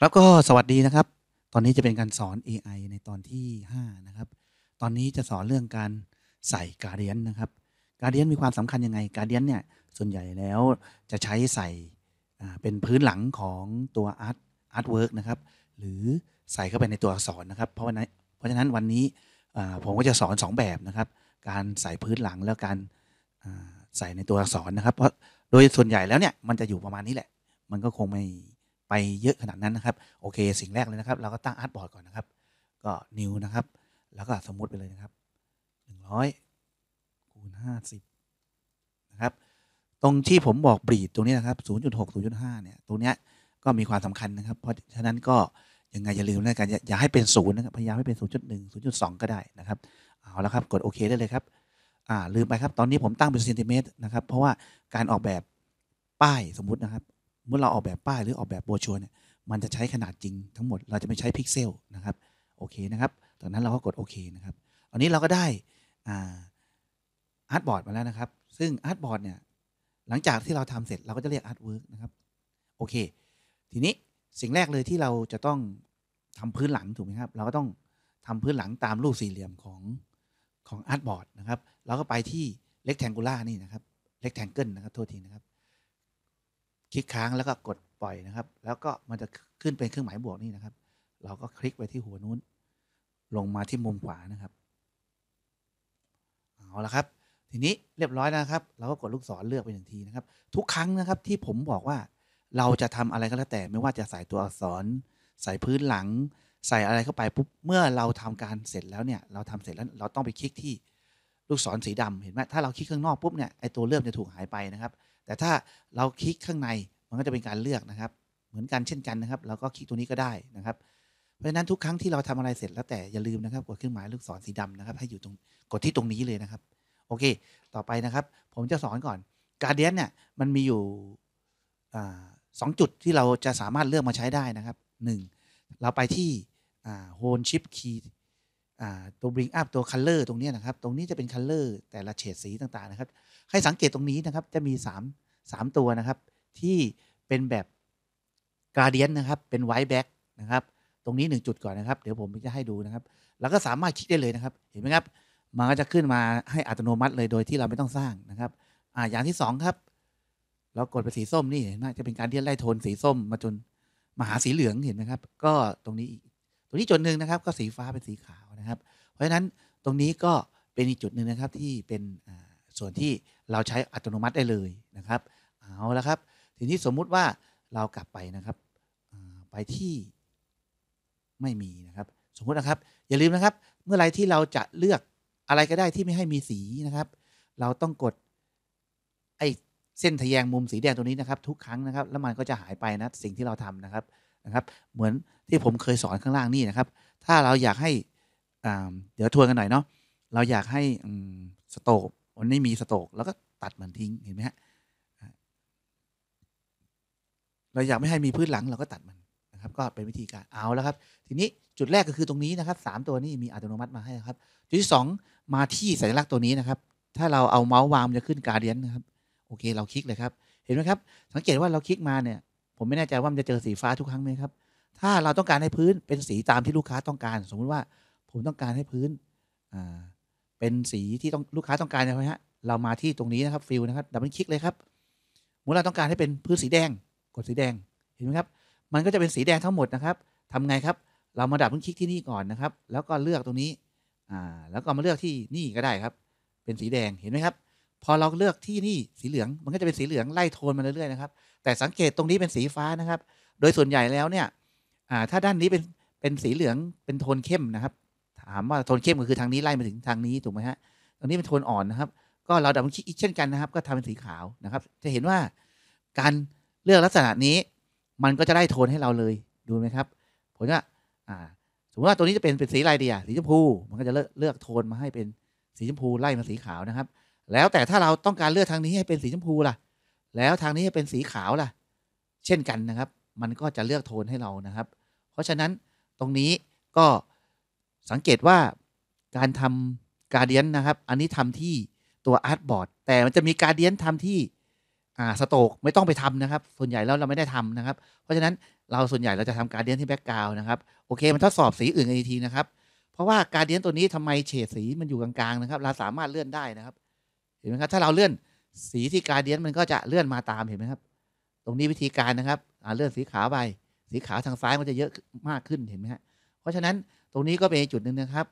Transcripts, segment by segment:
แล้วก็สวัสดีนะครับ ตอนนี้จะเป็นการสอน AI ในตอนที่5นะครับ ตอนนี้จะสอนเรื่องการใส่การเดียนนะครับ การเดียนมีความสำคัญยังไงการเดียนเนี่ยส่วนใหญ่แล้วจะใช้ใส่เป็นพื้นหลังของตัวอาร์ตอาร์ตเวิร์กนะครับ หรือใส่เข้าไปในตัวอักษรนะครับ เพราะวันนี้เพราะฉะนั้นวันนี้ผมก็จะสอน 2 แบบนะครับ การใส่พื้นหลังแล้วการใส่ในตัวอักษรนะครับ เพราะโดยส่วนใหญ่แล้วเนี่ยมันจะอยู่ประมาณนี้แหละ มันก็คงไม่ไปเยอะขนาดนั้นนะครับ โอเค สิ่งแรกเลยนะครับ เราก็ ตั้งอาร์ตบอร์ดก่อนนะครับ ก็ นิวนะครับ แล้วก็สมมุติไปเลย นะ ครับ 100คูณ50นะครับตรงที่ผมบอก บรีดตรงนี้นะครับ 0.6 0.5 เนี่ยตรงเนี้ยก็มีความสำคัญนะครับ เพราะฉะนั้นก็ยังไงอย่าลืม นะการอย่าให้เป็นศูนย์นะ ครับพยายามให้เป็น 0.1 0.2 ก็ได้นะครับเอาแล้วครับกดโอเคได้เลยครับอ่าลืมไปครับตอนนี้ผมตั้งเป็นเซนติเมตรนะครับเพราะว่าการออกแบบป้ายสมมุตินะครับเมื่อเราออกแบบป้ายหรือออกแบบโบชัวเนี่ยมันจะใช้ขนาดจริงทั้งหมดเราจะไม่ใช้พิกเซลนะครับโอเคนะครับจากนั้นเราก็กดโอเคนะครับอันนี้เราก็ได้อาร์ตบอร์ดมาแล้วนะครับ ซึ่งอาร์ตบอร์ดเนี่ยหลังจากที่เราทำเสร็จ เราก็จะเรียกอาร์ตเวิร์กนะครับโอเค ทีนี้สิ่งแรกเลยที่เราจะต้องทำพื้นหลังถูกไหมครับเราก็ต้องทำพื้นหลังตามรูปสี่เหลี่ยมของของอาร์ตบอร์ดนะครับเราก็ไปที่เล็กแทงกูล่านี่นะครับเล็กแทงเกิลนะครับโทษทีนะครับคลิกค้างแล้วก็กดปล่อยนะครับแล้วก็มันจะขึ้นเป็นเครื่องหมายบวกนี่นะครับ เราก็คลิกไปที่หัวนู้น ลงมาที่มุมขวานะครับเอาละครับ ทีนี้เรียบร้อยแล้วครับ เราก็กดลูกศรเลือกไปหนึ่งทีนะครับ ทุกครั้งนะครับที่ผมบอกว่าเราจะทำอะไรก็แล้วแต่ไม่ว่าจะใส่ตัวอักษร ใส่พื้นหลังใส่อะไรเข้าไปปุ๊บเมื่อเราทำการเสร็จแล้วเนี่ย เราทำเสร็จแล้วเราต้องไปคลิกที่ลูกศรสีดำเห็นไหมถ้าเราคลิกข้างนอกปุ๊บเนี่ยไอตัวเลือกจะถูกหายไปนะครับแต่ถ้าเราคลิกข้างในมันก็จะเป็นการเลือกนะครับ เหมือนกันเช่นกันนะครับ เราก็คลิกตัวนี้ก็ได้นะครับ เพราะฉะนั้นทุกครั้งที่เราทำอะไรเสร็จแล้วแต่อย่าลืมนะครับกดเครื่องหมายลูกศรสีดำนะครับ ให้อยู่ตรงกดที่ตรงนี้เลยนะครับโอเค ต่อไปนะครับผมจะสอนก่อนการเดียนเนี่ย มันมีอยู่สองจุดที่เราจะสามารถเลือกมาใช้ได้นะครับ 1. เราไปที่โฮนชิปคีย์ตัว bring up ตัว color ตรงนี้นะครับ ตรงนี้จะเป็น color แต่ละเฉดสีต่างๆนะครับให้สังเกตตรงนี้นะครับจะมี 3 3 ตัวนะครับ ที่เป็นแบบ gradient นะครับ เป็น white back นะครับ ตรงนี้ 1 จุดก่อนนะครับ เดี๋ยวผมจะให้ดูนะครับ แล้วก็สามารถคลิกได้เลยนะครับเห็นไหมครับมันก็จะขึ้นมาให้อัตโนมัติเลยโดยที่เราไม่ต้องสร้างนะครับออย่างที่2ครับเรากดไปสีส้มนี่เห็นไหมจะเป็นการเลี่ยนไล่โทนสีส้ม มาจนมาหาสีเหลืองเห็นไหมครับ ก็ตรงนี้อีกตรงนี้จุดหนึ่งนะครับ ก็สีฟ้าเป็นสีขาวนะครับ เพราะฉะนั้นตรงนี้ก็เป็นอีกจุดหนึ่งนะครับที่เป็นส่วนที่เราใช้อัตโนมัติได้เลยนะครับเอาละครับทีนี้สมมุติว่าเรากลับไปนะครับไปที่ไม่มีนะครับ สมมุตินะครับ อย่าลืมนะครับ เมื่อไรที่เราจะเลือกอะไรก็ได้ที่ไม่ให้มีสีนะครับ เราต้องกด ไอเส้นทะแยงมุมสีแดง ตัวนี้นะครับ ทุกครั้งนะครับ แล้วมันก็จะหายไปนะสิ่งที่เราทำนะครับนะครับเหมือนที่ผมเคยสอนข้างล่างนี่นะครับถ้าเราอยากให้เดี๋ยวทวนกันหน่อยเนาะเราอยากให้สโตกมันไม่มีสโตกแล้วก็ตัดมันทิ้งเห็นไหมฮะเราอยากไม่ให้มีพื้นหลังเราก็ตัดมันนะครับ ก็เป็นวิธีการเอาแล้วครับ ทีนี้จุดแรกก็คือตรงนี้นะครับมตัวนี้มีอัตโนมัติมาให้นะครับจุดที่ 2 มาที่สัญลักษณ์ตัวนี้นะครับ ถ้าเราเอาเมาส์วางมันจะขึ้นการเดียนนะครับโอเคเราคลิกเลยครับเห็นไหมครับสังเกตว่าเราคลิกมาเนี่ยผมไม่แน่ใจว่ามันจะเจอสีฟ้าทุกครั้งไหมครับ ถ้าเราต้องการให้พื้นเป็นสีตามที่ลูกค้าต้องการ สมมุติว่าผมต้องการให้พื้นเป็นสีที่ต้องลูกค้าต้องการนะครับฮะเรามาที่ตรงนี้นะครับฟิลนะครับ ดับเบิลคลิกเลยครับเมื่อเราต้องการให้เป็นพื้นสีแดง กดสีแดง เห็นไหมครับ มันก็จะเป็นสีแดงทั้งหมดนะครับ ทำไงครับ เรามาดับเบิลคลิกที่นี่ก่อนนะครับ แล้วก็เลือกตรงนี้อ่าแล้วก็มาเลือกที่นี่ก็ได้ครับ เป็นสีแดง เห็นไหมครับ พอเราเลือกที่นี่สีเหลือง มันก็จะเป็นสีเหลืองไล่โทนมาเรื่อยๆนะครับแต่สังเกตตรงนี้เป็นสีฟ้านะครับ โดยส่วนใหญ่แล้วเนี่ยถ้าด้านนี้เป็นเป็นสีเหลืองเป็นโทนเข้มนะครับ ถามว่าโทนเข้มก็คือทางนี้ไล่มาถึงทางนี้ถูกไหมฮะตรงนี้เป็นโทนอ่อนนะครับก็เราดับมันคิดเช่นกันนะครับ ก็ทำเป็นสีขาวนะครับจะเห็นว่าการเลือกลักษณะนี้ มันก็จะได้โทนให้เราเลยดูไหมครับผมว่าสมมติว่าตัวนี้จะเป็นเป็นสีอะไรดีอะสีชมพู มันก็จะเลือกเลือกโทนมาให้เป็นสีชมพู ไล่มาสีขาวนะครับ แล้วแต่ถ้าเราต้องการเลือกทางนี้ให้เป็นสีชมพูล่ะแล้วทางนี้จะเป็นสีขาวล่ะ เช่นกันนะครับ มันก็จะเลือกโทนให้เรานะครับ เพราะฉะนั้นตรงนี้ก็สังเกตว่าการทำการเดียนนะครับอันนี้ทำที่ตัวอาร์ตบอร์ดแต่มันจะมีการเดียนทำที่่าสโตกไม่ต้องไปทำนะครับ ส่วนใหญ่แล้วเราไม่ได้ทำนะครับ เพราะฉะนั้นเราส่วนใหญ่เราจะทำการเดียนที่แบ็กกราวนะครับโอเคมันทดสอบสีอื่นอีกทีนะครับ เพราะว่าการเดียนตัวนี้ทำไมเฉดสีมันอยู่กลางๆนะครับเราสามารถเลื่อนได้นะครับ เห็นไหมครับถ้าเราเลื่อนสีที่การเดียนมันก็จะเลื่อนมาตามเห็นไหมครับ ตรงนี้วิธีการนะครับเลื่อนสีขาวไปสีขาวทางซ้ายมันจะเยอะมากขึ้นเห็นไหมครัเพราะฉะนั้นตรงนี้ก็เป็นจุดหนึ่งนะครับ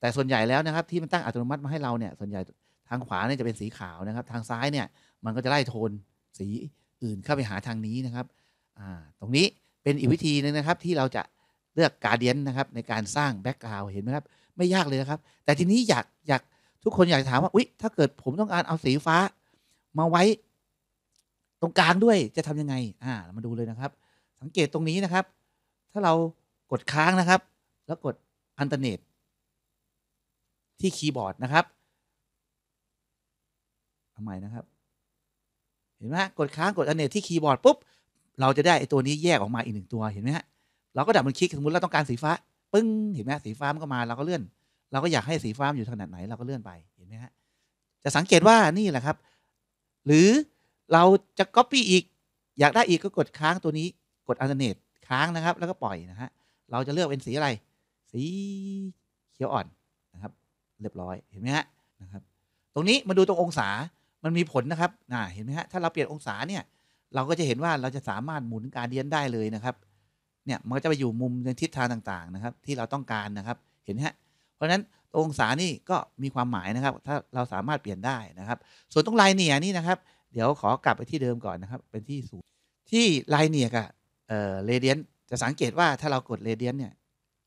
แต่ส่วนใหญ่แล้วนะครับ ที่มันตั้งอัตโนมัติมาให้เราเนี่ยส่วนใหญ่ทางขวาเนี่ยจะเป็นสีขาวนะครับ ทางซ้ายเนี่ย มันก็จะไล่โทนสีอื่นเข้าไปหาทางนี้นะครับ ตรงนี้เป็นอีกวิธีนึงนะครับ ที่เราจะเลือกการเดียนนะครับ ในการสร้างแบ็กกราวเห็นไหมครับไม่ยากเลยนะครับ แต่ทีนี้อยากอยากทุกคนอยากถามว่าอุ๊ยถ้า เกิดผมต้องการเอาสีฟ้า มาไว้ตรงกลางด้วยจะทํำยังไงอ่ามาดูเลยนะครับ สังเกตตรงนี้นะครับ ถ้าเรากดค้างนะครับ แล้วกดอันเทอร์เน็ต ที่คีย์บอร์ดนะครับทำไมนะครับ เห็นไหมกดค้างกดอันเน็ตที่คีย์บอร์ด ปุ๊บ เราจะได้ไอตัวนี้แยกออกมาอีกหนึ่งตัวเห็นไหมฮะเราก็ดับมันคลิกสมมติเราต้องการสีฟ้าปึ้งเห็นไหมสีฟ้ามันก็มาเราก็เลื่อนเราก็ อยากให้สีฟ้ามอยู่ขนาดไหนเราก็เลื่อนไปเห็นไหมฮะจะสังเกตว่านี่แหละครับ หรือเราจะก๊อปปี้อีกอยากได้อีกก็กดค้างตัวนี้กดลเทอร์เนทค้างนะครับ แล้วก็ปล่อยนะฮะเราจะเลือกเป็นสีอะไร สีเขียวอ่อนนะครับ เรียบร้อยเห็นไหมฮะนะครับ ตรงนี้มาดูตรงองศามันมีผลนะครับนาเห็นไหมฮะถ้าเราเปลี่ยนองศาเนี่ยเราก็จะเห็นว่าเราจะสามารถหมุนการเดียนได้เลยนะครับเนี่ยมันก็จะไปอยู่มุมในทิศทางต่างๆนะครับ ที่เราต้องการนะครับเห็นไหมฮะเพราะฉะนั้นองศานี่ก็มีความหมายนะครับ ถ้าเราสามารถเปลี่ยนได้นะครับ ส่วนตรงลายเนี่ยนี่นะครับ เดี๋ยวขอกลับไปที่เดิมก่อนนะครับเป็นที่ศูนย์ที่ลายเนี่ยกับเอ่อเรเดียนจะสังเกตว่าถ้าเรากดเรเดียนเนี่ย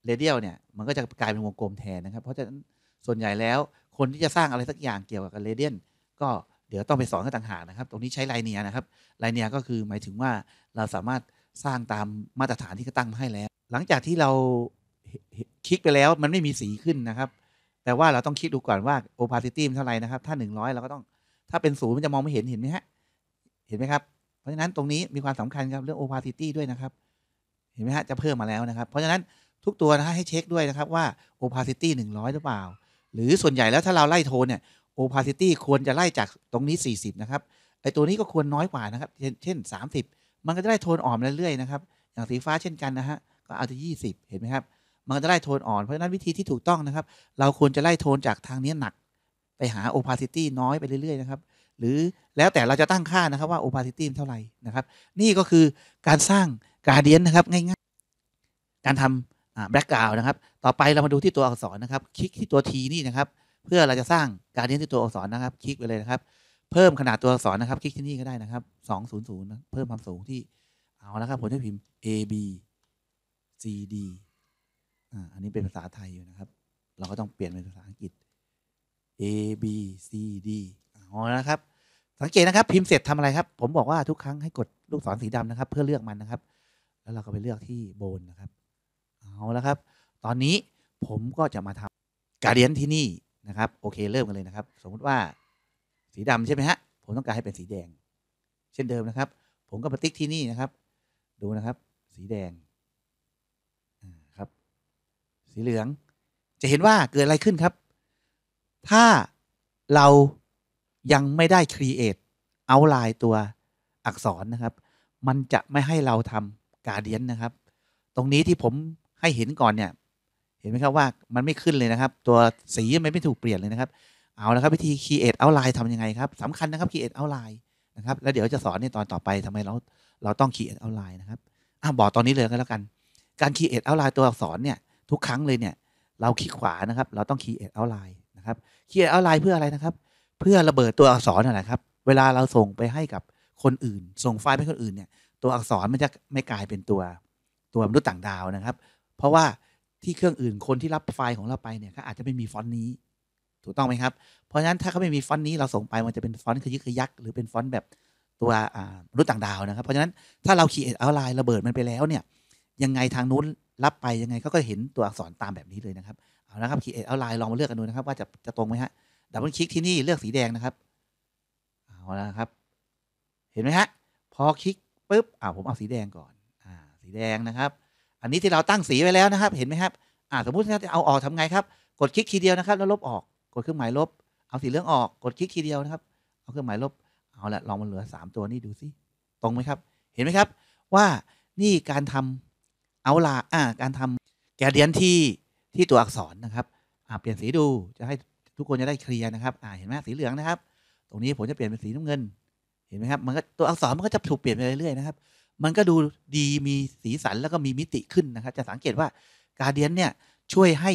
เรเดียลเนี่ยมันก็จะกลายเป็นวงกลมแทนนะครับ เพราะฉะนั้นส่วนใหญ่แล้วคนที่จะสร้างอะไรสักอย่างเกี่ยวกับเรเดียน ก็เดี๋ยวต้องไปสอนกันต่างหากนะครับ ตรงนี้ใช้ไลเนียนะครับไลเนียก็คือหมายถึงว่าเราสามารถสร้างตามมาตรฐานที่เขาตั้งมาให้แล้วหลังจากที่เราคลิกไปแล้วมันไม่มีสีขึ้นนะครับ แต่ว่าเราต้องคิด ดู ก่อน ว่าโอปาซิตี้เท่าไหร่นะครับถ้าหนึ่งร้อยเราก็ต้อง ถ้าเป็นศูนย์มันจะมองไม่เห็นเห็นไหมฮะ เห็นไหมครับเพราะฉะนั้นตรงนี้มีความสำคัญครับเรื่องโอปาซิตี้ด้วยนะครับ เห็นไหมฮะจะเพิ่มมาแล้วนะครับ เพราะฉะนั้นทุกตัวนะฮะให้เช็คด้วยนะครับว่าโ้หนึ่งร้อยหรือเปล่า หรือส่วนใหญ่แล้วถ้าเราไล่โทนเนี่ยโอปาซิตี้ควรจะไล่จากตรงนี้สสี่ิบนะครับไอตัวนี้ก็ควรน้อยกว่านะครับ เช่นสามันก็จะได้โทนอ่อนเรื่อยๆนะครับอย่างสีฟ้าเช่นกันนะฮะก็อาจะิบเห็นไหมครับมันจะไล่โทน อ่อน เพราะฉะนั้น วิธีที่ถูกต้องนะครับ เราควรจะไล่โทนจากทางนี้หนัก ไปหาโอ o าซิตี้น้อย ไป เรื่อย ๆ นะครับ หรือแล้วแต่เราจะตั้งค่านะครับว่าโอ o าซิตี้เท่าไหร่นะครับ นี่ก็คือการสร้างกาเดียนนะครับง่ายๆการทำแบล็กกราวนะครับ ต่อไปเรามาดูที่ตัวอักษรนะครับ คลิกที่ตัวทีนี่นะครับ เพื่อเราจะสร้างการเดียนที่ตัวอักษรนะครับ คลิกไปเลยนะครับเพิ่มขนาดตัวอักษรนะครับ คลิกที่นี่ก็ได้นะครับ 200นะเพิ่มความสูงที่เอาแล้วครับผมจะพิมพ์ a b c d อันนี้เป็นภาษาไทยอยู่นะครับ เราก็ต้องเปลี่ยนเป็นภาษาอังกฤษ A B C D เอานะครับ สังเกตนะครับ พิมพ์เสร็จทำอะไร ครับ ผมบอกว่าทุกครั้งให้กด ลูกศรสีดำนะครับ เพื่อเลือกมันนะครับ แล้วเราก็ไปเลือกที่โบนนะครับ เอาแล้วครับ ตอนนี้ผมก็จะมาทำการเรียนที่นี่นะครับ โอเคเริ่มกันเลยนะครับ สมมุติว่า สีดำใช่ไหมฮะ ผมต้องการให้เป็นสีแดง เช่นเดิมนะครับ ผมก็มาติ๊กที่นี่นะครับ ดูนะครับ สีแดงสีเหลือง จะเห็นว่าเกิดอะไรขึ้นครับ ถ้าเรายังไม่ได้ครีเอทเอาล n e ตัวอักษรนะครับมันจะไม่ให้เราทำการเดียนนะครับ ตรงนี้ที่ผมให้เห็นก่อนเนี่ยเห็นไหมครับว่ามันไม่ขึ้นเลยนะครับ ตัวสีมันไม่ถูกเปลี่ยนเลยนะครับ เอาแล้วครับวิธีครีเอทเอาล n e ทำยังไงครับสำคัญนะครับครีเอทเอาล n e นะครับ แล้วเดี๋ยวจะสอนในตอนต่อไปทำไมเราเราต้องครีเอทเอาล n e นะครับอ่ะบอกตอนนี้เลยก็แล้วกัน การครีเอทเอาล n e ตัวอักษรเนี่ยทุกครั้งเลยเนี่ยเราคลิกขวานะครับเราต้องคี e a t e เอาไลน์นะครับ c r เอ็ดเอาไลน์เพื่ออะไรนะครับ เพื่อระเบิดตัวอักษรนั่นแหละครับเวลาเราส่งไปให้กับคนอื่น ส่งไฟล์ไปคนอื่นเนี่ย ตัวอักษรมันจะไม่กลายเป็นตัวตัวมนุษย์ต่างดาวนะครับ เพราะว่าที่เครื่องอื่น คนที่รับไฟล์ของเราไปเนี่ยเขาอาจจะไม่มีฟอนต์นี้ ถูกต้องไหมครับ เพราะฉะนั้นถ้าเขาไม่มีฟอนต์นี้เราส่งไปมันจะเป็นฟอนต์ขยึกขยักหรือเป็นฟอนต์แบบตัวมนุษย์ต่างดาวนะครับเพราะฉะนั้นถ้าเราคีเอดเอาไลน์ระเบิดมันไปแล้วเนี่ยยังไงทางนู้นรับ ไปยังไงเขาก็เห็นตัวอักษรตามแบบนี้เลยนะครับเอาละครับคีเอเอาลายลองมาเลือกกันดูนะครับว่าจะจะตรงไหมฮะดับเบิลคลิกที่นี่เลือกสีแดงนะครับเอาละครับเห็นไหมฮะพอคลิกปุ๊บอ่าผมเอาสีแดงก่อนอ่าสีแดงนะครับ อันนี้ที่เราตั้งสีไว้แล้วนะครับ เห็นไหมครับอ่าสมมติถ้าจะเอาออกทำไงครับ กดคลิกทีเดียวนะครับ แล้วลบออกกดเครื่องหมายลบเอาสีเหลืองออกกดคลิกทีเดียวนะครับเอาเครื่องหมายลบเอาละลองมาเหลือ3ตัวนี่ดูสิตรงไหมครับ เห็นไหมครับ ว่านี่การทำเอาละอ่าการทำาแกเดียนที่ที่ตัวอักษรนะครับอ่าเปลี่ยนสีดูจะให้ทุกคนจะได้เคลียร์นะครับอ่าเห็นไหมสีเหลืองนะครับ ตรงนี้ผมจะเปลี่ยนเป็นสีน้ำเงินเห็นไหมครับมันก็ตัวอักษรมันก็จะถูกเปลี่ยนไปเรื่อยๆนะครับ มันก็ดูดีมีสีสันแล้วก็มีมิติขึ้นนะครับ จะสังเกตว่าการเดียนเนี่ยช่วยให้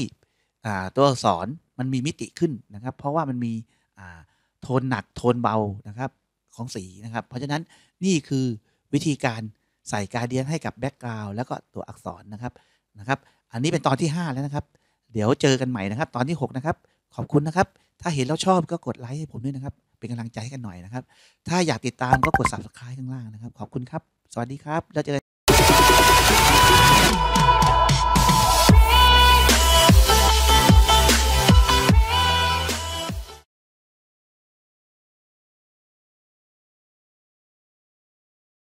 อ่าตัวอักษรมันมีมิติขึ้นนะครับ เพราะว่ามันมีอ่าโทนหนักโทนเบานะครับของสีนะครับ เพราะฉะนั้นนี่คือวิธีการใส่การเดียนให้กับแบ็กกราวด์แล้วก็ตัวอักษรนะครับนะครับ อันนี้เป็นตอนที่ 5 แล้วนะครับ เดี๋ยวเจอกันใหม่นะครับ ตอนที่6นะครับขอบคุณนะครับ ถ้าเห็นแล้วชอบ ก็กดไลค์ให้ผมด้วยนะครับ เป็นกำลังใจให้กันหน่อยนะครับ ถ้าอยากติดตามก็กด subscribe ข้างล่างนะครับขอบคุณครับ สวัสดีครับ แล้วเจอกัน